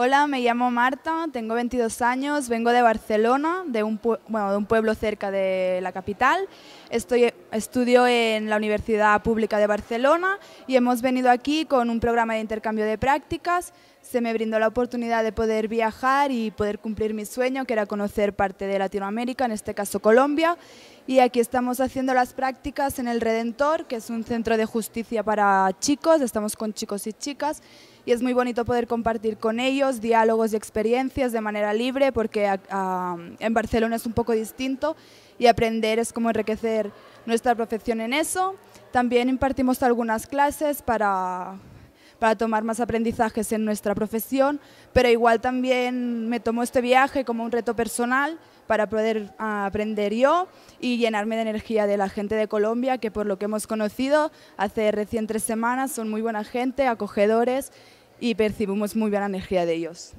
Hola, me llamo Marta, tengo 22 años, vengo de Barcelona, de un, pueblo cerca de la capital. Estoy, estudio en la Universidad Pública de Barcelona y hemos venido aquí con un programa de intercambio de prácticas. Se me brindó la oportunidad de poder viajar y poder cumplir mi sueño, que era conocer parte de Latinoamérica, en este caso Colombia y aquí estamos haciendo las prácticas en El Redentor, que es un centro de justicia para chicos, estamos con chicos y chicas y es muy bonito poder compartir con ellos diálogos y experiencias de manera libre porque en Barcelona es un poco distinto y aprender es como enriquecer nuestra profesión en eso. También impartimos algunas clases para para tomar más aprendizajes en nuestra profesión, pero igual también me tomo este viaje como un reto personal para poder ah, aprender yo y llenarme de energía de la gente de Colombia, que por lo que hemos conocido hace recién tres semanas son muy buena gente, acogedores y percibimos muy buena energía de ellos.